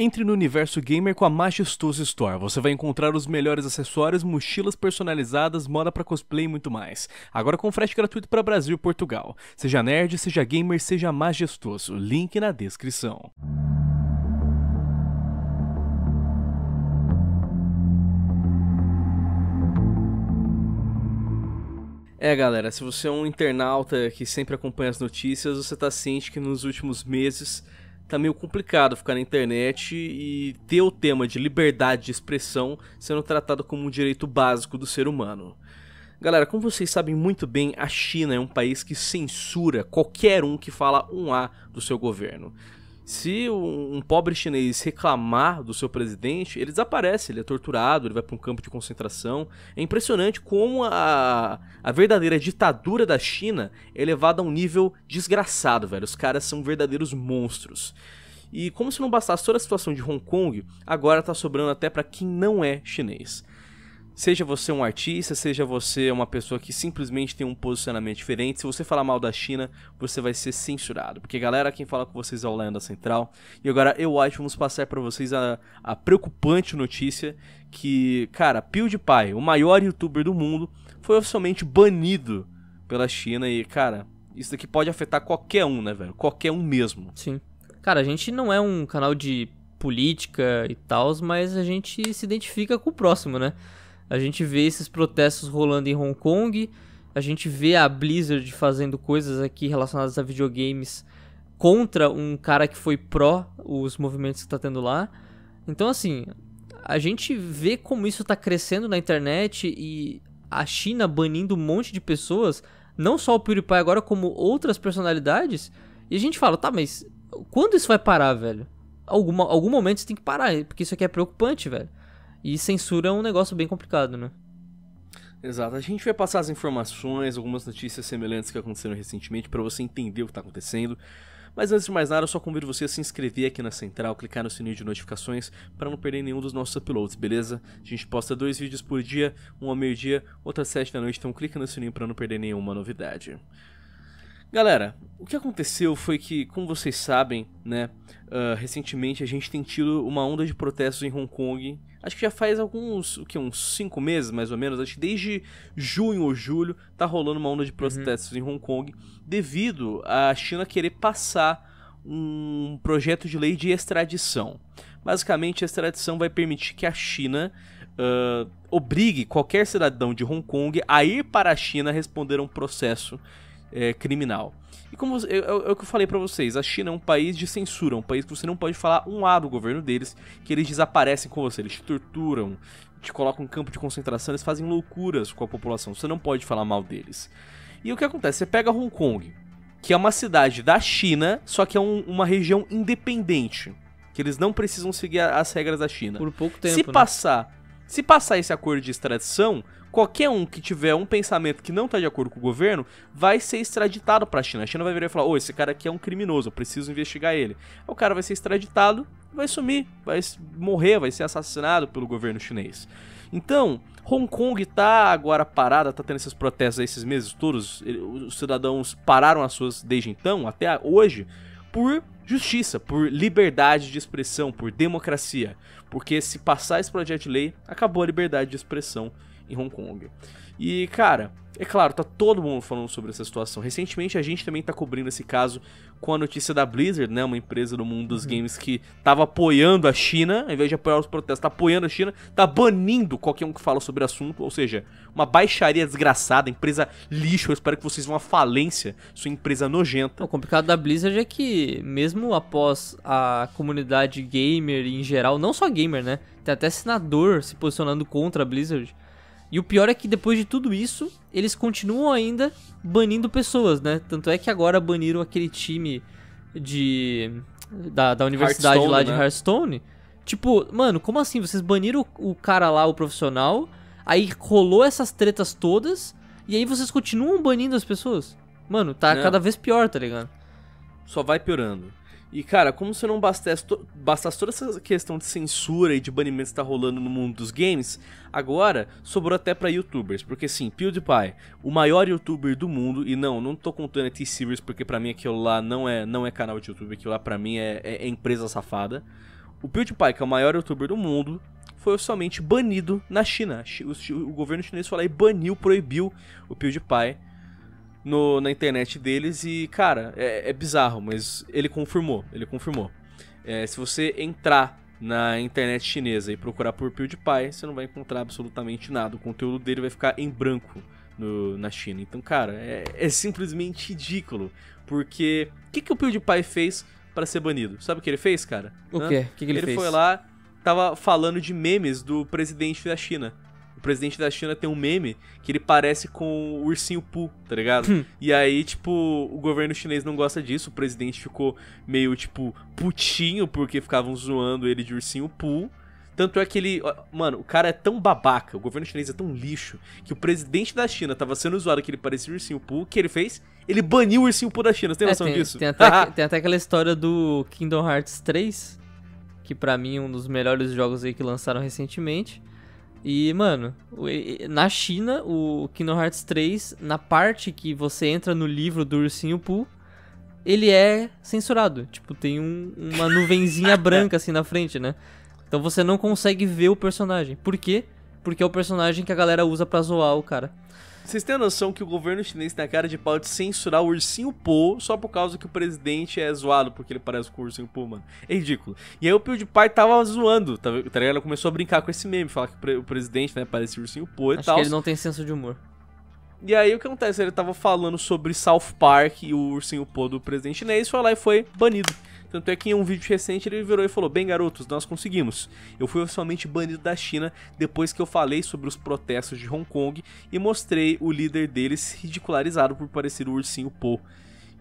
Entre no universo gamer com a Majestoso Store. Você vai encontrar os melhores acessórios, mochilas personalizadas, moda para cosplay e muito mais. Agora com frete gratuito para Brasil e Portugal. Seja nerd, seja gamer, seja majestoso. Link na descrição. É, galera, se você é um internauta que sempre acompanha as notícias, você tá ciente que nos últimos meses tá meio complicado ficar na internet e ter o tema de liberdade de expressão sendo tratado como um direito básico do ser humano. Galera, como vocês sabem muito bem, a China é um país que censura qualquer um que fala um A do seu governo. Se um pobre chinês reclamar do seu presidente, ele desaparece, ele é torturado, ele vai para um campo de concentração. É impressionante como a, a verdadeira ditadura da China é levada a um nível desgraçado, velho. Os caras são verdadeiros monstros. E como se não bastasse toda a situação de Hong Kong, agora tá sobrando até para quem não é chinês. Seja você um artista, seja você uma pessoa que simplesmente tem um posicionamento diferente, se você falar mal da China, você vai ser censurado. Porque, galera, quem fala com vocês é o Lenda Central. E agora eu acho que vamos passar para vocês a, a preocupante notícia que, cara, PewDiePie, o maior youtuber do mundo, foi oficialmente banido pela China. E, cara, isso daqui pode afetar qualquer um, né, velho? Qualquer um mesmo. Sim. Cara, a gente não é um canal de política e tal, mas a gente se identifica com o próximo, né? A gente vê esses protestos rolando em Hong Kong, a gente vê a Blizzard fazendo coisas aqui relacionadas a videogames contra um cara que foi pró os movimentos que tá tendo lá. Então, assim, a gente vê como isso tá crescendo na internet e a China banindo um monte de pessoas, não só o PewDiePie agora, como outras personalidades. E a gente fala, tá, mas quando isso vai parar, velho? Alguma, algum momento isso tem que parar, porque isso aqui é preocupante, velho. E censura é um negócio bem complicado, né? Exato. A gente vai passar as informações, algumas notícias semelhantes que aconteceram recentemente para você entender o que está acontecendo. Mas antes de mais nada, eu só convido você a se inscrever aqui na Central, clicar no sininho de notificações para não perder nenhum dos nossos uploads, beleza? A gente posta dois vídeos por dia, um ao meio-dia, outro às sete da noite, então clica no sininho para não perder nenhuma novidade. Galera, o que aconteceu foi que, como vocês sabem, né, uh, recentemente a gente tem tido uma onda de protestos em Hong Kong acho que já faz alguns, o que, uns cinco meses mais ou menos, acho que desde junho ou julho tá rolando uma onda de uhum. protestos uhum. em Hong Kong devido à China querer passar um projeto de lei de extradição. Basicamente, a extradição vai permitir que a China uh, obrigue qualquer cidadão de Hong Kong a ir para a China responder a um processo é, criminal. E como eu, é, é, é o que eu falei para vocês, a China é um país de censura, um país que você não pode falar um A do governo deles, que eles desaparecem com você, eles te torturam, te colocam em campo de concentração, eles fazem loucuras com a população, você não pode falar mal deles. E o que acontece? Você pega Hong Kong, que é uma cidade da China, só que é um, uma região independente, que eles não precisam seguir as regras da China. Por pouco tempo. Se né? passar, se passar esse acordo de extradição, qualquer um que tiver um pensamento que não está de acordo com o governo vai ser extraditado para a China. A China vai virar e falar: "Ô, esse cara aqui é um criminoso, eu preciso investigar ele". o cara vai ser extraditado, vai sumir, vai morrer, vai ser assassinado pelo governo chinês. Então, Hong Kong está agora parada, está tendo esses protestos esses meses todos. Os cidadãos pararam as suas desde então até hoje por justiça, por liberdade de expressão, por democracia. Porque se passar esse projeto de lei, acabou a liberdade de expressão em Hong Kong. E, cara, é claro, tá todo mundo falando sobre essa situação. Recentemente a gente também tá cobrindo esse caso com a notícia da Blizzard, né? Uma empresa do mundo dos uhum. games que tava apoiando a China, ao invés de apoiar os protestos, tá apoiando a China, tá banindo qualquer um que fala sobre o assunto. Ou seja, uma baixaria desgraçada, empresa lixo. Eu espero que vocês vão à falência, sua empresa nojenta. O complicado da Blizzard é que, mesmo após a comunidade gamer em geral, não só gamer, né? Tem até senador se posicionando contra a Blizzard. E o pior é que depois de tudo isso, eles continuam ainda banindo pessoas, né? Tanto é que agora baniram aquele time de da, da universidade lá de né? Hearthstone. Tipo, mano, como assim? Vocês baniram o, o cara lá, o profissional, aí rolou essas tretas todas, e aí vocês continuam banindo as pessoas? Mano, tá Não. cada vez pior, tá ligado? Só vai piorando. E, cara, como se não bastasse, to bastasse toda essa questão de censura e de banimento que tá rolando no mundo dos games, agora sobrou até para youtubers. Porque, sim, PewDiePie, o maior youtuber do mundo, e não, não tô contando a é T-Series porque para mim aquilo lá não é, não é canal de YouTube, aquilo lá pra mim é, é, é empresa safada. O PewDiePie, que é o maior youtuber do mundo, foi somente banido na China. O, governo chinês foi lá e baniu, proibiu o PewDiePie no, na internet deles e, cara, é, é bizarro, mas ele confirmou, ele confirmou. É, se você entrar na internet chinesa e procurar por PewDiePie, você não vai encontrar absolutamente nada. O conteúdo dele vai ficar em branco no, na China. Então, cara, é, é simplesmente ridículo. Porque o que, que o PewDiePie fez para ser banido? Sabe o que ele fez, cara? O quê? O que, que ele, ele fez? Ele foi lá, tava falando de memes do presidente da China. O presidente da China tem um meme que ele parece com o ursinho Pooh, tá ligado? Hum. E aí, tipo, o governo chinês não gosta disso. O presidente ficou meio, tipo, putinho porque ficavam zoando ele de ursinho Pooh. Tanto é que ele. Mano, o cara é tão babaca, o governo chinês é tão lixo, que o presidente da China tava sendo zoado que ele parecia o ursinho Pooh, que ele fez? Ele baniu o ursinho Pooh da China, você tem é, noção é, tem, disso? Tem até, tem até aquela história do Kingdom Hearts 3, que para mim é um dos melhores jogos aí que lançaram recentemente. E, mano, na China, o Kingdom Hearts 3, na parte que você entra no livro do Ursinho Poo, ele é censurado. Tipo, tem um, uma nuvenzinha branca assim na frente, né? Então você não consegue ver o personagem. Por quê? Porque é o personagem que a galera usa pra zoar o cara. Vocês têm a noção que o governo chinês tem a cara de pau de censurar o ursinho Po só por causa que o presidente é zoado porque ele parece com o ursinho Po, mano? É ridículo. E aí o pai tava zoando, tá, tá ligado? Ela começou a brincar com esse meme, falar que o presidente, né, parece o ursinho Po e tal. Acho que ele não tem senso de humor. E aí o que acontece? Ele tava falando sobre South Park e o ursinho Po do presidente chinês, foi lá e foi banido. Tanto é que em um vídeo recente ele virou e falou: Bem, garotos, nós conseguimos. Eu fui oficialmente banido da China depois que eu falei sobre os protestos de Hong Kong e mostrei o líder deles ridicularizado por parecer o ursinho Po.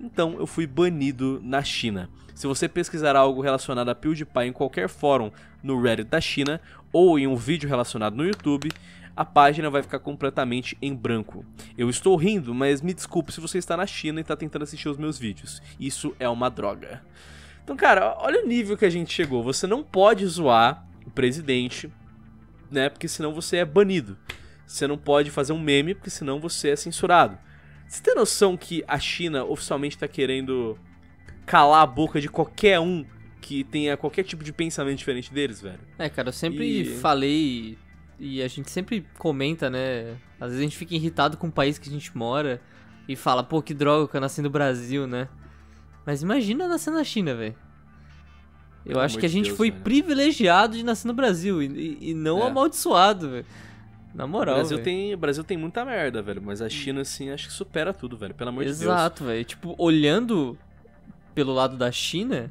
Então eu fui banido na China. Se você pesquisar algo relacionado a PewDiePie em qualquer fórum no Reddit da China ou em um vídeo relacionado no YouTube, a página vai ficar completamente em branco. Eu estou rindo, mas me desculpe se você está na China e está tentando assistir os meus vídeos. Isso é uma droga. Então, cara, olha o nível que a gente chegou. Você não pode zoar o presidente, né? Porque senão você é banido. Você não pode fazer um meme, porque senão você é censurado. Você tem noção que a China oficialmente está querendo calar a boca de qualquer um que tenha qualquer tipo de pensamento diferente deles, velho? É, cara, eu sempre e... falei e a gente sempre comenta, né? Às vezes a gente fica irritado com o país que a gente mora e fala, pô, que droga que eu nasci no Brasil, né? Mas imagina nascer na China, velho. Eu acho que a gente Deus, foi privilegiado de nascer no Brasil e, e não é. amaldiçoado, velho. Na moral. O Brasil, tem, o Brasil tem muita merda, velho. Mas a China, assim, acho que supera tudo, velho. Pelo amor Exato, de Deus. Exato, velho. Tipo, olhando pelo lado da China,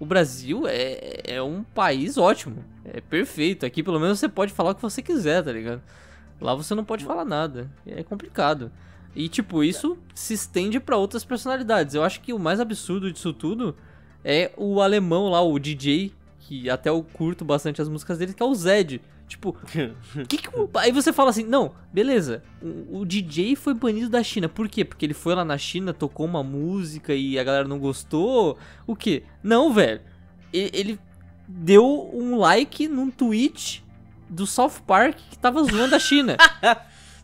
o Brasil é, é um país ótimo. É perfeito. Aqui, pelo menos, você pode falar o que você quiser, tá ligado? Lá você não pode hum. falar nada. É complicado. E, tipo, isso se estende para outras personalidades. Eu acho que o mais absurdo disso tudo é o alemão lá, o DJ, que até eu curto bastante as músicas dele, que é o Zed. Tipo, que que um... aí você fala assim, não, beleza, o, o, DJ foi banido da China, por quê? Porque ele foi lá na China, tocou uma música e a galera não gostou, o quê? Não, velho, ele, ele deu um like num tweet do South Park que tava zoando a China.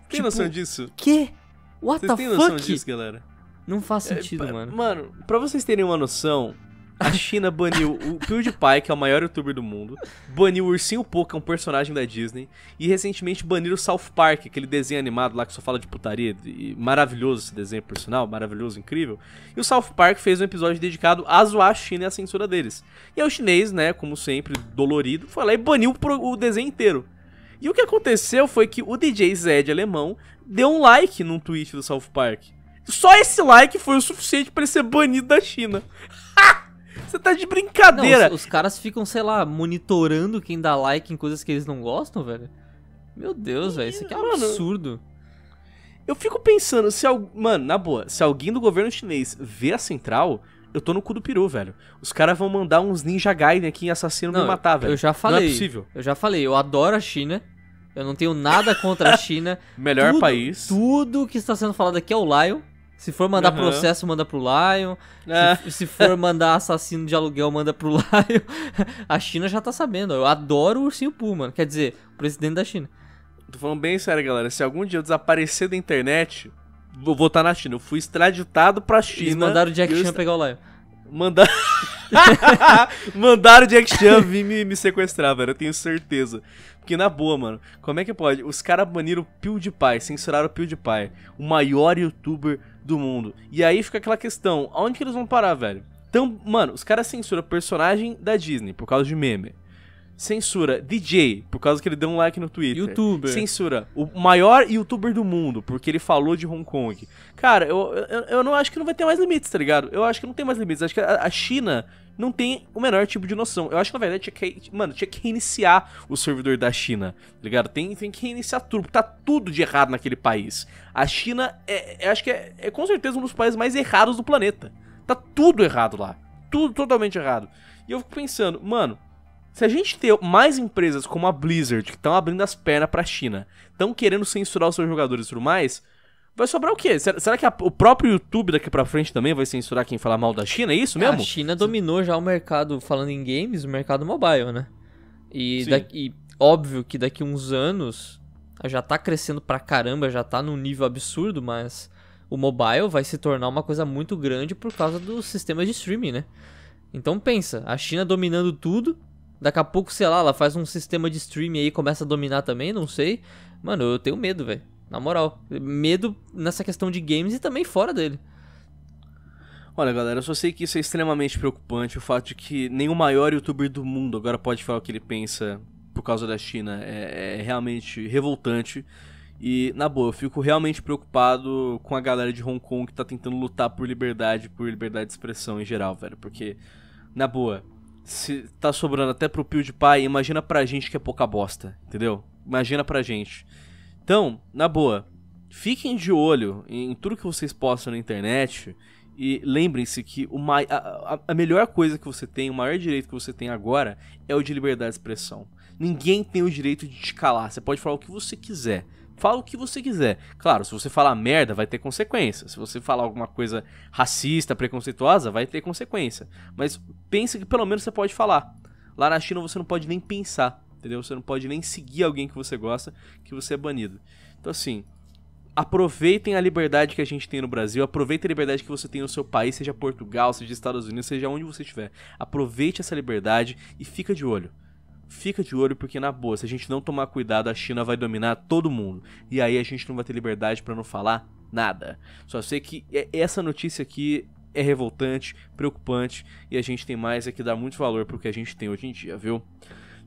Tem tipo, noção disso? Que? What Vocês the têm noção disso, galera? Não faz é, sentido, é, mano. Mano, pra vocês terem uma noção, a China baniu o PewDiePie, que é o maior youtuber do mundo, baniu o Ursinho Pooh, que é um personagem da Disney, e recentemente baniram o South Park, aquele desenho animado lá que só fala de putaria, e maravilhoso esse desenho, por sinal, maravilhoso, incrível. E o South Park fez um episódio dedicado a zoar a China e a censura deles. E aí o chinês, né, como sempre, dolorido, foi lá e baniu o desenho inteiro. E o que aconteceu foi que o DJ Zed alemão deu um like num tweet do South Park. Só esse like foi o suficiente para ele ser banido da China. Você tá de brincadeira. Não, os, os, caras ficam, sei lá, monitorando quem dá like em coisas que eles não gostam, velho. Meu Deus, velho, isso aqui é um mano, absurdo. Eu fico pensando, se algum, mano, na boa, se alguém do governo chinês vê a central, eu tô no cu do peru, velho. Os caras vão mandar uns ninja Gaiden aqui assassino não, me matar, velho. Eu já falei. Não é possível. Eu já falei, eu adoro a China. Eu não tenho nada contra a China. Melhor tudo, país. Tudo que está sendo falado aqui é o Lion. Se for mandar uhum. processo, manda pro Lion. É. Se, se, for mandar assassino de aluguel, manda pro Lion. A China já tá sabendo. Eu adoro o ursinho Poo, mano. Quer dizer, o presidente da China. Tô falando bem sério, galera. Se algum dia eu desaparecer da internet, vou votar na China. Eu fui extraditado pra China. Eles mandaram o Jack Chan pegar o Lion. Mandar. mandaram o Jack Chan vir me, me sequestrar, velho. Eu tenho certeza. Porque na boa, mano, como é que pode? Os caras baniram o PewDiePie, censuraram o PewDiePie, o maior youtuber do mundo. E aí fica aquela questão, aonde que eles vão parar, velho? Então, mano, os caras censuram personagem da Disney por causa de meme. Censura DJ, por causa que ele deu um like no Twitter. Youtuber. Censura o maior youtuber do mundo, porque ele falou de Hong Kong. Cara, eu, eu, eu não acho que não vai ter mais limites, tá ligado? Eu acho que não tem mais limites. Acho que a, a China não tem o menor tipo de noção. Eu acho que, na verdade, tinha que, mano, tinha que reiniciar o servidor da China, tá ligado? Tem, tem que reiniciar tudo, porque tá tudo de errado naquele país. A China, é, é acho que é, é, com certeza um dos países mais errados do planeta. Tá tudo errado lá. Tudo totalmente errado. E eu fico pensando, mano, se a gente ter mais empresas como a Blizzard, que estão abrindo as pernas pra China, estão querendo censurar os seus jogadores e tudo mais, Vai sobrar o quê? Será, que a, o próprio YouTube daqui pra frente também vai censurar quem falar mal da China? É isso mesmo? A China dominou já o mercado, falando em games, o mercado mobile, né? E, daqui, e óbvio que daqui uns anos já tá crescendo pra caramba, já tá num nível absurdo, mas o mobile vai se tornar uma coisa muito grande por causa do sistema de streaming, né? Então pensa, a China dominando tudo, daqui a pouco, sei lá, ela faz um sistema de streaming aí e começa a dominar também, não sei. Mano, eu tenho medo, velho. Na moral, medo nessa questão de games e também fora dele. Olha, galera, eu só sei que isso é extremamente preocupante, o fato de que nenhum maior youtuber do mundo agora pode falar o que ele pensa por causa da China. É, é realmente revoltante. E, na boa, eu fico realmente preocupado com a galera de Hong Kong que tá tentando lutar por liberdade, por liberdade de expressão em geral, velho. Porque, na boa, se tá sobrando até pro pio de pai imagina pra gente que é pouca bosta, entendeu? Imagina pra gente. Então, na boa, fiquem de olho em tudo que vocês postam na internet e lembrem-se que a, a, a, melhor coisa que você tem, o maior direito que você tem agora é o de liberdade de expressão. Ninguém tem o direito de te calar. Você pode falar o que você quiser. Fala o que você quiser. Claro, se você falar merda, vai ter consequência. Se você falar alguma coisa racista, preconceituosa, vai ter consequência. Mas pense que pelo menos você pode falar. Lá na China você não pode nem pensar entendeu? Você não pode nem seguir alguém que você gosta, que você é banido. Então, assim, aproveitem a liberdade que a gente tem no Brasil, aproveitem a liberdade que você tem no seu país, seja Portugal, seja Estados Unidos, seja onde você estiver. Aproveite essa liberdade e fica de olho. Fica de olho porque na boa, se a gente não tomar cuidado, a China vai dominar todo mundo. E aí a gente não vai ter liberdade para não falar nada. Só sei que essa notícia aqui é revoltante, preocupante e a gente tem mais é que dar muito valor pro que a gente tem hoje em dia, viu?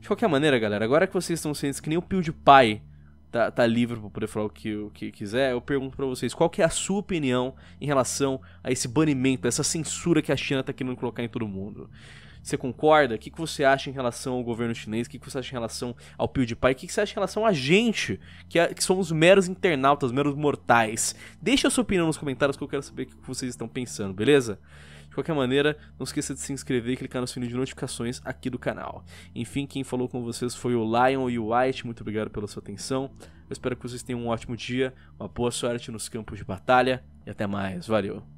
De qualquer maneira, galera, agora que vocês estão cientes que nem o PewDiePie tá, tá livre para poder falar o que, o que quiser, eu pergunto para vocês, qual que é a sua opinião em relação a esse banimento, a essa censura que a China tá querendo colocar em todo mundo? Você concorda? O que, que você acha em relação ao governo chinês? O que, que você acha em relação ao PewDiePie? O que, que você acha em relação a gente, que, é, que somos meros internautas, meros mortais? Deixa a sua opinião nos comentários que eu quero saber o que vocês estão pensando, beleza? qualquer maneira, não esqueça de se inscrever e clicar no sininho de notificações aqui do canal. Enfim, quem falou com vocês foi o Lion e o White, muito obrigado pela sua atenção. Eu espero que vocês tenham um ótimo dia, uma boa sorte nos campos de batalha e até mais. Valeu!